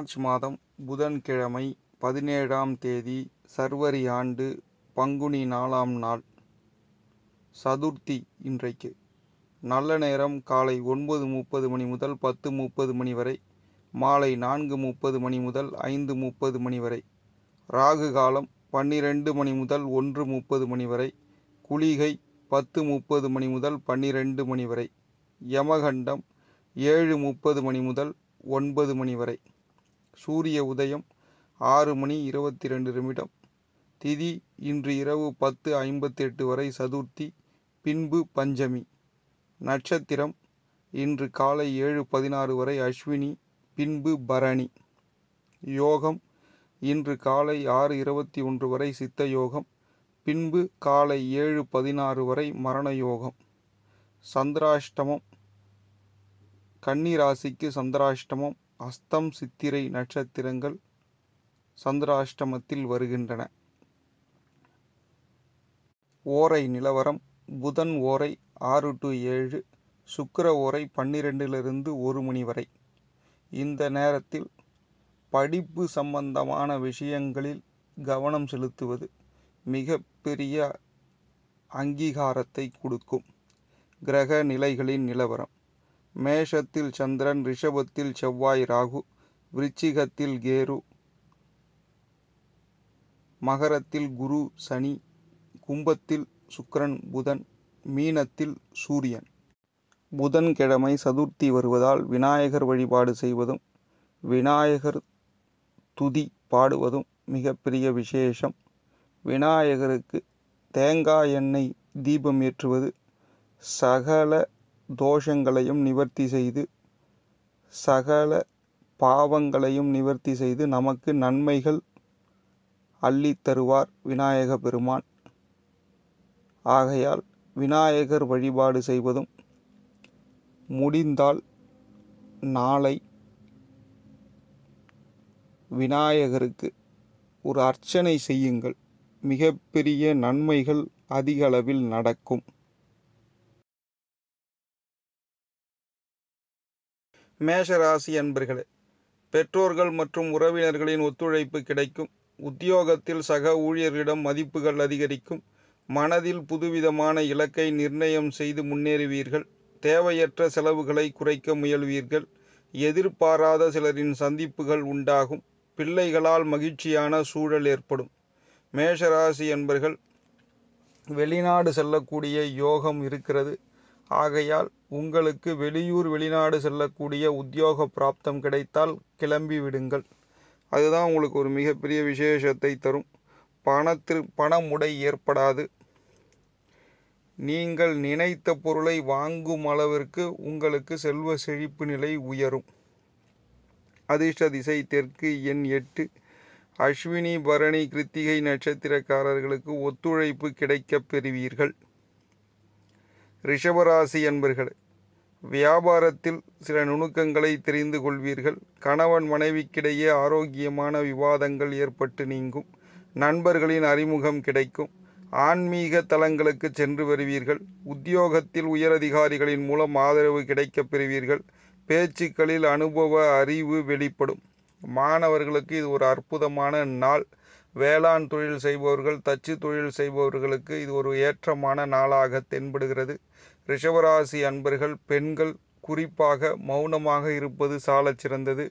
March மாதம் புதன்கிழமை பதினேழாம் தேதி சர்வரி ஆண்டு பங்குனி நாலாம் நாள் சதுர்த்தி இன்றைக்கு நல்ல நேரம் காலை ஒன்பது முப்பது மணி முதல் பத்து முப்பது மணி வரை மாலை நான்கு முப்பது மணி முதல் ஐந்து முப்பது மணி வரை ராகு காலம் பன்னிரெண்டு மணி முதல் ஒன்று முப்பது மணி வரை குளிகை பத்து முப்பது மணி முதல் பன்னிரெண்டு மணி வரை யமகண்டம் ஏழு முப்பது மணி முதல் ஒன்பது மணி வரை சூரிய உதயம் ஆறு மணி இருபத்தி ரெண்டு நிமிடம் திதி இன்று இரவு பத்து ஐம்பத்தெட்டு வரை சதுர்த்தி பின்பு பஞ்சமி நட்சத்திரம் இன்று காலை ஏழு பதினாறு வரை அஸ்வினி பின்பு பரணி யோகம் இன்று காலை ஆறு இருபத்தி ஒன்று வரை சித்த யோகம் பின்பு காலை ஏழு பதினாறு வரை மரண யோகம் சந்திராஷ்டமம் கன்னிராசிக்கு சந்திராஷ்டமம் அஸ்தம் சித்திரை நட்சத்திரங்கள் சந்திராஷ்டமத்தில் வருகின்றன ஓரை நிலவரம் புதன் ஓரை ஆறு டு ஏழு சுக்கர ஓரை பன்னிரெண்டிலிருந்து ஒரு மணி வரை இந்த நேரத்தில் படிப்பு சம்பந்தமான விஷயங்களில் கவனம் செலுத்துவது மிக பெரிய அங்கீகாரத்தை கொடுக்கும் கிரக நிலைகளின் நிலவரம் மேஷத்தில் சந்திரன் ரிஷபத்தில் செவ்வாய் ராகு விருச்சிகத்தில் கேரு மகரத்தில் குரு சனி கும்பத்தில் சுக்கரன் புதன் மீனத்தில் சூரியன் புதன்கிழமை சதுர்த்தி வருவதால் விநாயகர் வழிபாடு செய்வதும் விநாயகர் துதி பாடுவதும் மிகப்பெரிய விசேஷம் விநாயகருக்கு தேங்காய் எண்ணெய் தீபம் ஏற்றுவது சகல தோஷங்களையும் நிவர்த்தி செய்து சகல பாவங்களையும் நிவர்த்தி செய்து நமக்கு நன்மைகள் அள்ளித்தருவார் விநாயக பெருமான் ஆகையால் விநாயகர் வழிபாடு செய்வதும் முடிந்தால் நாளை விநாயகருக்கு ஒரு அர்ச்சனை செய்யுங்கள் மிகப்பெரிய நன்மைகள் அதிக அளவில் நடக்கும் மேஷராசி அன்பர்களே பெற்றோர்கள் மற்றும் உறவினர்களின் ஒத்துழைப்பு கிடைக்கும் உத்தியோகத்தில் சக ஊழியர்களிடம் மதிப்புகள் அதிகரிக்கும் மனதில் புதுவிதமான இலக்கை நிர்ணயம் செய்து முன்னேறுவீர்கள் தேவையற்ற செலவுகளை குறைக்க முயல்வீர்கள் எதிர்பாராத சிலரின் சந்திப்புகள் உண்டாகும் பிள்ளைகளால் மகிழ்ச்சியான சூழல் ஏற்படும் மேஷராசி என்பர்கள் வெளிநாடு செல்லக்கூடிய யோகம் இருக்கிறது ஆகையால் உங்களுக்கு வெளியூர் வெளிநாடு செல்லக்கூடிய உத்தியோக பிராப்தம் கிடைத்தால் கிளம்பி விடுங்கள் அதுதான் உங்களுக்கு ஒரு மிகப்பெரிய விசேஷத்தை தரும் பணத்திற்கு பணமுடை ஏற்படாது நீங்கள் நினைத்த பொருளை வாங்கும் அளவிற்கு உங்களுக்கு செல்வ செழிப்பு நிலை உயரும் அதிர்ஷ்ட திசை தெற்கு எண் எட்டு அஸ்வினி பரணி கிருத்திகை நட்சத்திரக்காரர்களுக்கு ஒத்துழைப்பு கிடைக்கப் பெறுவீர்கள் ரிஷபராசி என்பர்களே வியாபாரத்தில் சில நுணுக்கங்களை தெரிந்து கொள்வீர்கள் கணவன் மனைவிக்கிடையே ஆரோக்கியமான விவாதங்கள் ஏற்பட்டு நீங்கும் நண்பர்களின் அறிமுகம் கிடைக்கும் ஆன்மீக தலங்களுக்கு சென்று வருவீர்கள் உத்தியோகத்தில் உயரதிகாரிகளின் மூலம் ஆதரவு கிடைக்கப் பெறுவீர்கள் பேச்சுக்களில் அனுபவ அறிவு வெளிப்படும் மாணவர்களுக்கு இது ஒரு அற்புதமான நாள் வேளாண் தொழில் செய்பவர்கள் தச்சு தொழில் செய்பவர்களுக்கு இது ஒரு ஏற்றமான நாளாக தென்படுகிறது ரிஷவராசி அன்பர்கள் பெண்கள் குறிப்பாக மௌனமாக இருப்பது சாலச் சிறந்தது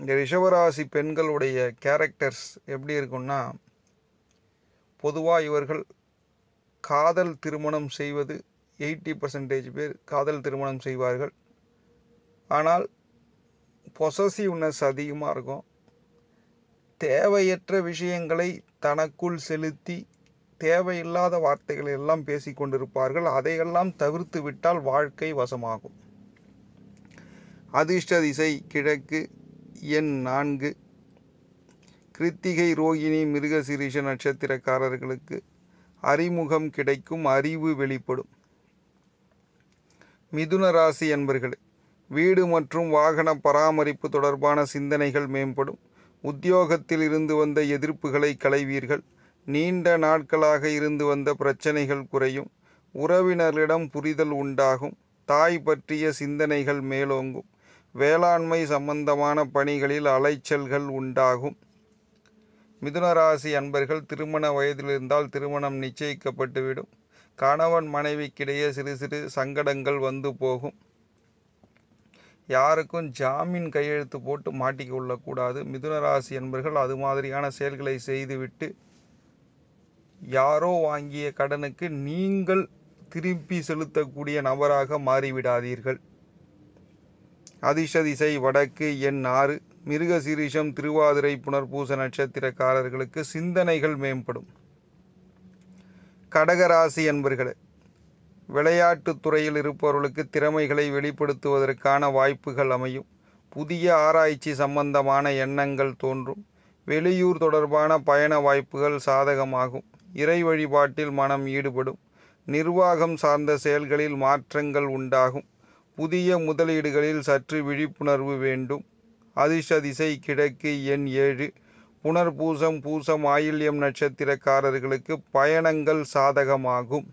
இந்த ரிஷவராசி பெண்களுடைய கேரக்டர்ஸ் எப்படி இருக்கும்னா பொதுவாக இவர்கள் காதல் திருமணம் செய்வது எயிட்டி பர்சன்டேஜ் பேர் காதல் திருமணம் செய்வார்கள் ஆனால் பொசசிவ்னஸ் அதிகமாக இருக்கும் தேவையற்ற விஷயங்களை தனக்குள் செலுத்தி தேவையில்லாத வார்த்தைகளை எல்லாம் பேசி கொண்டிருப்பார்கள் அதையெல்லாம் தவிர்த்து விட்டால் வாழ்க்கை வசமாகும் அதிர்ஷ்ட திசை கிழக்கு எண் நான்கு கிருத்திகை ரோகிணி மிருகசிரீஷ நட்சத்திரக்காரர்களுக்கு அறிமுகம் கிடைக்கும் அறிவு வெளிப்படும் மிதுன ராசி என்பர்களே வீடு மற்றும் வாகன பராமரிப்பு தொடர்பான சிந்தனைகள் மேம்படும் உத்தியோகத்தில் இருந்து வந்த எதிர்ப்புகளை களைவீர்கள் நீண்ட நாட்களாக இருந்து வந்த பிரச்சனைகள் குறையும் உறவினர்களிடம் புரிதல் உண்டாகும் தாய் பற்றிய சிந்தனைகள் மேலோங்கும் வேளாண்மை சம்பந்தமான பணிகளில் அலைச்சல்கள் உண்டாகும் மிதுனராசி அன்பர்கள் திருமண வயதில் இருந்தால் திருமணம் நிச்சயிக்கப்பட்டுவிடும் கணவன் மனைவிக்கிடையே சிறு சிறு சங்கடங்கள் வந்து போகும் யாருக்கும் ஜாமீன் கையெழுத்து போட்டு மாட்டிக்கொள்ளக்கூடாது ராசி என்பர்கள் அது மாதிரியான செயல்களை செய்துவிட்டு யாரோ வாங்கிய கடனுக்கு நீங்கள் திருப்பி செலுத்தக்கூடிய நபராக மாறிவிடாதீர்கள் அதிர்ஷதிசை வடக்கு எண் ஆறு மிருகசீரிஷம் திருவாதிரை புனர்பூச நட்சத்திரக்காரர்களுக்கு சிந்தனைகள் மேம்படும் கடகராசி என்பர்களே விளையாட்டுத் துறையில் இருப்பவர்களுக்கு திறமைகளை வெளிப்படுத்துவதற்கான வாய்ப்புகள் அமையும் புதிய ஆராய்ச்சி சம்பந்தமான எண்ணங்கள் தோன்றும் வெளியூர் தொடர்பான பயண வாய்ப்புகள் சாதகமாகும் இறை வழிபாட்டில் மனம் ஈடுபடும் நிர்வாகம் சார்ந்த செயல்களில் மாற்றங்கள் உண்டாகும் புதிய முதலீடுகளில் சற்று விழிப்புணர்வு வேண்டும் அதிர்ஷ்ட திசை கிழக்கு எண் ஏழு புனர்பூசம் பூசம் ஆயில்யம் நட்சத்திரக்காரர்களுக்கு பயணங்கள் சாதகமாகும்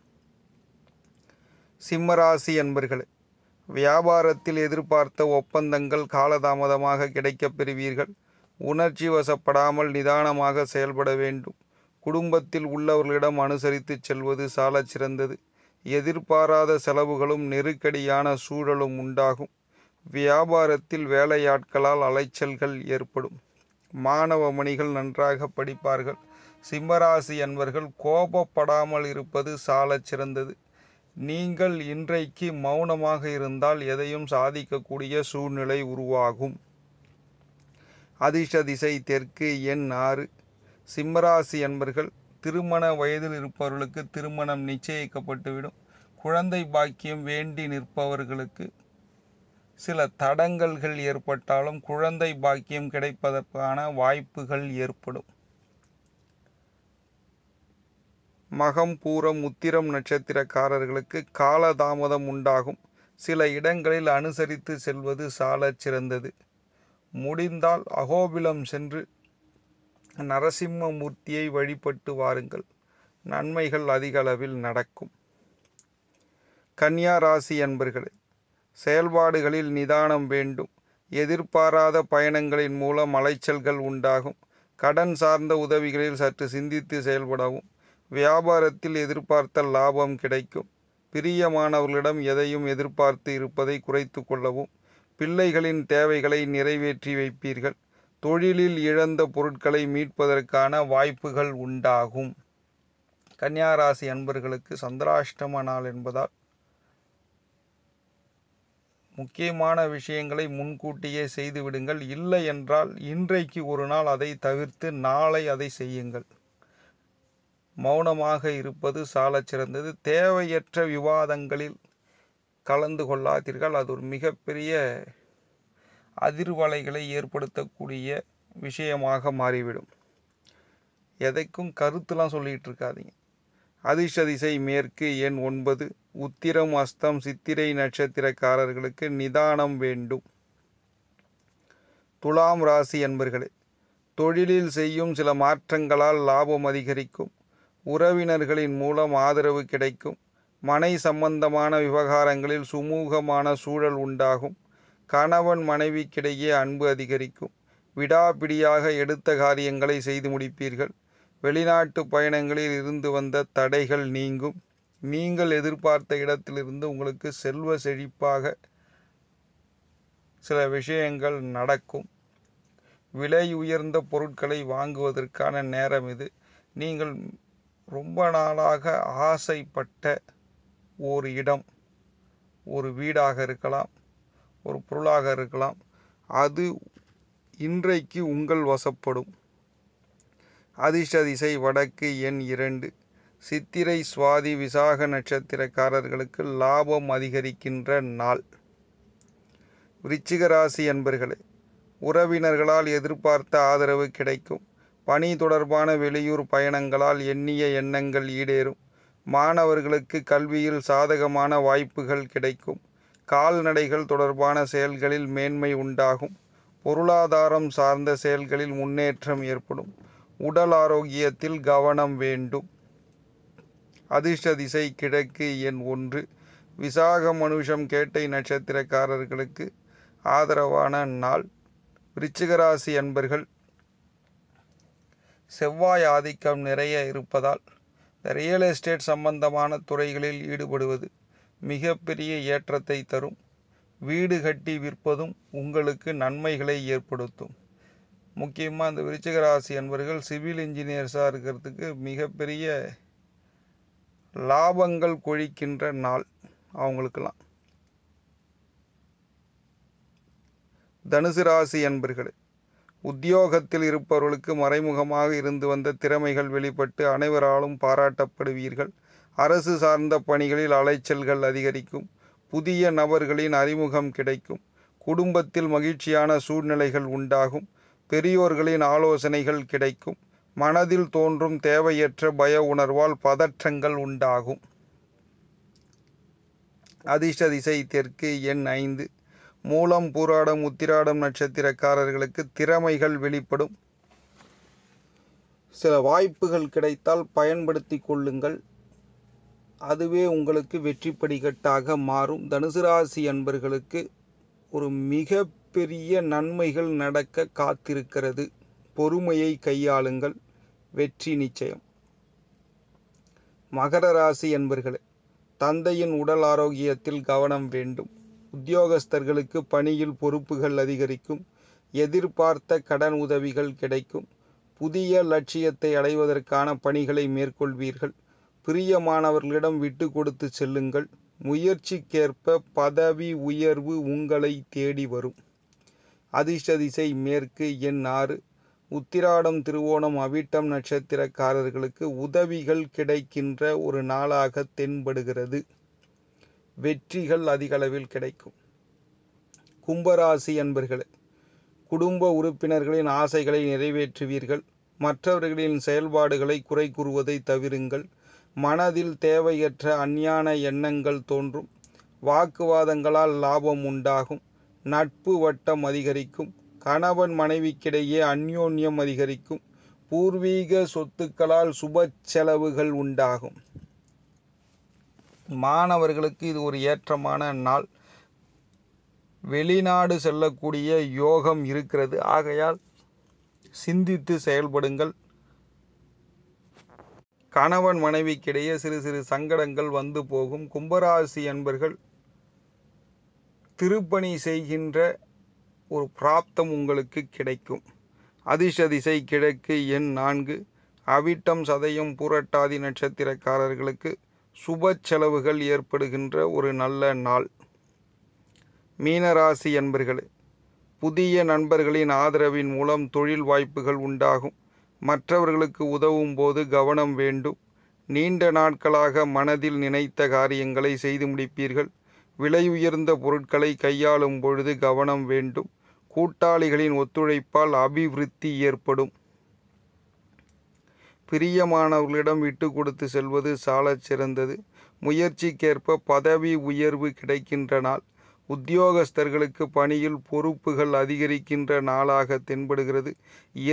சிம்மராசி அன்பர்களே வியாபாரத்தில் எதிர்பார்த்த ஒப்பந்தங்கள் காலதாமதமாக கிடைக்கப் பெறுவீர்கள் உணர்ச்சி வசப்படாமல் நிதானமாக செயல்பட வேண்டும் குடும்பத்தில் உள்ளவர்களிடம் அனுசரித்து செல்வது சாலச் சிறந்தது எதிர்பாராத செலவுகளும் நெருக்கடியான சூழலும் உண்டாகும் வியாபாரத்தில் வேலையாட்களால் அலைச்சல்கள் ஏற்படும் மாணவ மணிகள் நன்றாக படிப்பார்கள் சிம்மராசி அன்பர்கள் கோபப்படாமல் இருப்பது சாலச் சிறந்தது நீங்கள் இன்றைக்கு மௌனமாக இருந்தால் எதையும் சாதிக்கக்கூடிய சூழ்நிலை உருவாகும் அதிர்ஷ திசை தெற்கு எண் ஆறு சிம்மராசி அன்பர்கள் திருமண வயதில் இருப்பவர்களுக்கு திருமணம் நிச்சயிக்கப்பட்டுவிடும் குழந்தை பாக்கியம் வேண்டி நிற்பவர்களுக்கு சில தடங்கல்கள் ஏற்பட்டாலும் குழந்தை பாக்கியம் கிடைப்பதற்கான வாய்ப்புகள் ஏற்படும் மகம் பூரம் உத்திரம் நட்சத்திரக்காரர்களுக்கு காலதாமதம் உண்டாகும் சில இடங்களில் அனுசரித்து செல்வது சாலச் சிறந்தது முடிந்தால் அகோபிலம் சென்று நரசிம்மமூர்த்தியை வழிபட்டு வாருங்கள் நன்மைகள் அதிகளவில் நடக்கும் கன்னியா ராசி என்பர்களே செயல்பாடுகளில் நிதானம் வேண்டும் எதிர்பாராத பயணங்களின் மூலம் அலைச்சல்கள் உண்டாகும் கடன் சார்ந்த உதவிகளில் சற்று சிந்தித்து செயல்படவும் வியாபாரத்தில் எதிர்பார்த்த லாபம் கிடைக்கும் பிரியமானவர்களிடம் எதையும் எதிர்பார்த்து இருப்பதை குறைத்து கொள்ளவும் பிள்ளைகளின் தேவைகளை நிறைவேற்றி வைப்பீர்கள் தொழிலில் இழந்த பொருட்களை மீட்பதற்கான வாய்ப்புகள் உண்டாகும் கன்னியாராசி அன்பர்களுக்கு சந்திராஷ்டம நாள் என்பதால் முக்கியமான விஷயங்களை முன்கூட்டியே செய்துவிடுங்கள் இல்லை என்றால் இன்றைக்கு ஒரு நாள் அதை தவிர்த்து நாளை அதை செய்யுங்கள் மௌனமாக இருப்பது சாலச்சிறந்தது சிறந்தது தேவையற்ற விவாதங்களில் கலந்து கொள்ளாதீர்கள் அது ஒரு மிகப்பெரிய அதிர்வலைகளை ஏற்படுத்தக்கூடிய விஷயமாக மாறிவிடும் எதைக்கும் கருத்துலாம் சொல்லிகிட்டு இருக்காதீங்க அதிர்ஷதிசை மேற்கு எண் ஒன்பது உத்திரம் அஸ்தம் சித்திரை நட்சத்திரக்காரர்களுக்கு நிதானம் வேண்டும் துலாம் ராசி என்பர்களே தொழிலில் செய்யும் சில மாற்றங்களால் லாபம் அதிகரிக்கும் உறவினர்களின் மூலம் ஆதரவு கிடைக்கும் மனை சம்பந்தமான விவகாரங்களில் சுமூகமான சூழல் உண்டாகும் கணவன் மனைவிக்கிடையே அன்பு அதிகரிக்கும் விடாபிடியாக எடுத்த காரியங்களை செய்து முடிப்பீர்கள் வெளிநாட்டு பயணங்களில் இருந்து வந்த தடைகள் நீங்கும் நீங்கள் எதிர்பார்த்த இடத்திலிருந்து உங்களுக்கு செல்வ செழிப்பாக சில விஷயங்கள் நடக்கும் விலை உயர்ந்த பொருட்களை வாங்குவதற்கான நேரம் இது நீங்கள் ரொம்ப நாளாக ஆசைப்பட்ட ஒரு இடம் ஒரு வீடாக இருக்கலாம் ஒரு பொருளாக இருக்கலாம் அது இன்றைக்கு உங்கள் வசப்படும் அதிர்ஷ்ட வடக்கு எண் இரண்டு சித்திரை சுவாதி விசாக நட்சத்திரக்காரர்களுக்கு லாபம் அதிகரிக்கின்ற நாள் விருச்சிகராசி என்பர்களே உறவினர்களால் எதிர்பார்த்த ஆதரவு கிடைக்கும் பணி தொடர்பான வெளியூர் பயணங்களால் எண்ணிய எண்ணங்கள் ஈடேறும் மாணவர்களுக்கு கல்வியில் சாதகமான வாய்ப்புகள் கிடைக்கும் கால்நடைகள் தொடர்பான செயல்களில் மேன்மை உண்டாகும் பொருளாதாரம் சார்ந்த செயல்களில் முன்னேற்றம் ஏற்படும் உடல் ஆரோக்கியத்தில் கவனம் வேண்டும் அதிர்ஷ்ட திசை கிழக்கு எண் ஒன்று விசாக மனுஷம் கேட்டை நட்சத்திரக்காரர்களுக்கு ஆதரவான நாள் விருச்சிகராசி அன்பர்கள் செவ்வாய் ஆதிக்கம் நிறைய இருப்பதால் இந்த ரியல் எஸ்டேட் சம்பந்தமான துறைகளில் ஈடுபடுவது மிகப்பெரிய ஏற்றத்தை தரும் வீடு கட்டி விற்பதும் உங்களுக்கு நன்மைகளை ஏற்படுத்தும் முக்கியமாக இந்த விருச்சிக ராசி என்பர்கள் சிவில் இன்ஜினியர்ஸாக இருக்கிறதுக்கு மிகப்பெரிய லாபங்கள் கொழிக்கின்ற நாள் அவங்களுக்கெல்லாம் தனுசு ராசி என்பர்களே உத்தியோகத்தில் இருப்பவர்களுக்கு மறைமுகமாக இருந்து வந்த திறமைகள் வெளிப்பட்டு அனைவராலும் பாராட்டப்படுவீர்கள் அரசு சார்ந்த பணிகளில் அலைச்சல்கள் அதிகரிக்கும் புதிய நபர்களின் அறிமுகம் கிடைக்கும் குடும்பத்தில் மகிழ்ச்சியான சூழ்நிலைகள் உண்டாகும் பெரியோர்களின் ஆலோசனைகள் கிடைக்கும் மனதில் தோன்றும் தேவையற்ற பய உணர்வால் பதற்றங்கள் உண்டாகும் அதிர்ஷ்ட திசை தெற்கு எண் ஐந்து மூலம் பூராடம் உத்திராடம் நட்சத்திரக்காரர்களுக்கு திறமைகள் வெளிப்படும் சில வாய்ப்புகள் கிடைத்தால் பயன்படுத்தி கொள்ளுங்கள் அதுவே உங்களுக்கு வெற்றி படிக்கட்டாக மாறும் தனுசு ராசி அன்பர்களுக்கு ஒரு மிக பெரிய நன்மைகள் நடக்க காத்திருக்கிறது பொறுமையை கையாளுங்கள் வெற்றி நிச்சயம் மகர ராசி என்பர்களே தந்தையின் உடல் ஆரோக்கியத்தில் கவனம் வேண்டும் உத்தியோகஸ்தர்களுக்கு பணியில் பொறுப்புகள் அதிகரிக்கும் எதிர்பார்த்த கடன் உதவிகள் கிடைக்கும் புதிய லட்சியத்தை அடைவதற்கான பணிகளை மேற்கொள்வீர்கள் பிரியமானவர்களிடம் விட்டு கொடுத்து செல்லுங்கள் முயற்சிக்கேற்ப பதவி உயர்வு உங்களை தேடி வரும் அதிர்ஷ்டதிசை மேற்கு எண் ஆறு உத்திராடம் திருவோணம் அவிட்டம் நட்சத்திரக்காரர்களுக்கு உதவிகள் கிடைக்கின்ற ஒரு நாளாக தென்படுகிறது வெற்றிகள் அதிகளவில் கிடைக்கும் கும்பராசி அன்பர்களே குடும்ப உறுப்பினர்களின் ஆசைகளை நிறைவேற்றுவீர்கள் மற்றவர்களின் செயல்பாடுகளை குறை கூறுவதை தவிருங்கள் மனதில் தேவையற்ற அஞ்ஞான எண்ணங்கள் தோன்றும் வாக்குவாதங்களால் லாபம் உண்டாகும் நட்பு வட்டம் அதிகரிக்கும் கணவன் மனைவிக்கிடையே அந்யோன்யம் அதிகரிக்கும் பூர்வீக சொத்துக்களால் சுப செலவுகள் உண்டாகும் மாணவர்களுக்கு இது ஒரு ஏற்றமான நாள் வெளிநாடு செல்லக்கூடிய யோகம் இருக்கிறது ஆகையால் சிந்தித்து செயல்படுங்கள் கணவன் மனைவிக்கிடையே சிறு சிறு சங்கடங்கள் வந்து போகும் கும்பராசி என்பர்கள் திருப்பணி செய்கின்ற ஒரு பிராப்தம் உங்களுக்கு கிடைக்கும் அதிசதிசை கிழக்கு எண் நான்கு அவிட்டம் சதயம் பூரட்டாதி நட்சத்திரக்காரர்களுக்கு சுப செலவுகள் ஏற்படுகின்ற ஒரு நல்ல நாள் மீனராசி என்பர்களே புதிய நண்பர்களின் ஆதரவின் மூலம் தொழில் வாய்ப்புகள் உண்டாகும் மற்றவர்களுக்கு உதவும் போது கவனம் வேண்டும் நீண்ட நாட்களாக மனதில் நினைத்த காரியங்களை செய்து முடிப்பீர்கள் விலை உயர்ந்த பொருட்களை கையாளும் பொழுது கவனம் வேண்டும் கூட்டாளிகளின் ஒத்துழைப்பால் அபிவிருத்தி ஏற்படும் பிரியமானவர்களிடம் விட்டு கொடுத்து செல்வது சாலச் சிறந்தது முயற்சிக்கேற்ப பதவி உயர்வு கிடைக்கின்ற நாள் உத்தியோகஸ்தர்களுக்கு பணியில் பொறுப்புகள் அதிகரிக்கின்ற நாளாக தென்படுகிறது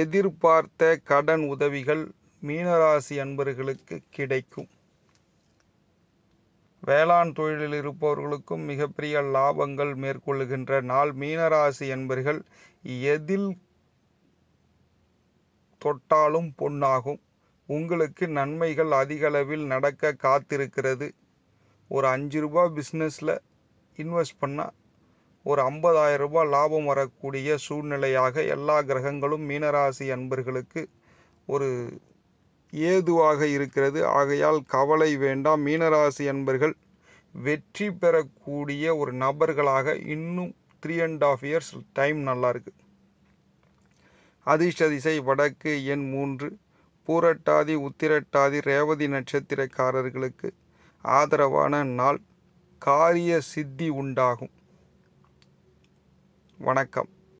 எதிர்பார்த்த கடன் உதவிகள் மீனராசி அன்பர்களுக்கு கிடைக்கும் வேளாண் தொழிலில் இருப்பவர்களுக்கும் மிகப்பெரிய லாபங்கள் மேற்கொள்ளுகின்ற நாள் மீனராசி என்பர்கள் எதில் தொட்டாலும் பொன்னாகும் உங்களுக்கு நன்மைகள் அதிகளவில் நடக்க காத்திருக்கிறது ஒரு அஞ்சு ரூபா பிஸ்னஸில் இன்வெஸ்ட் பண்ணால் ஒரு ஐம்பதாயிரம் ரூபாய் லாபம் வரக்கூடிய சூழ்நிலையாக எல்லா கிரகங்களும் மீனராசி அன்பர்களுக்கு ஒரு ஏதுவாக இருக்கிறது ஆகையால் கவலை வேண்டாம் மீனராசி அன்பர்கள் வெற்றி பெறக்கூடிய ஒரு நபர்களாக இன்னும் three and half years time நல்லாயிருக்கு இருக்குது அதிர்ஷ்ட திசை வடக்கு எண் மூன்று பூரட்டாதி உத்திரட்டாதி ரேவதி நட்சத்திரக்காரர்களுக்கு ஆதரவான நாள் காரிய சித்தி உண்டாகும் வணக்கம்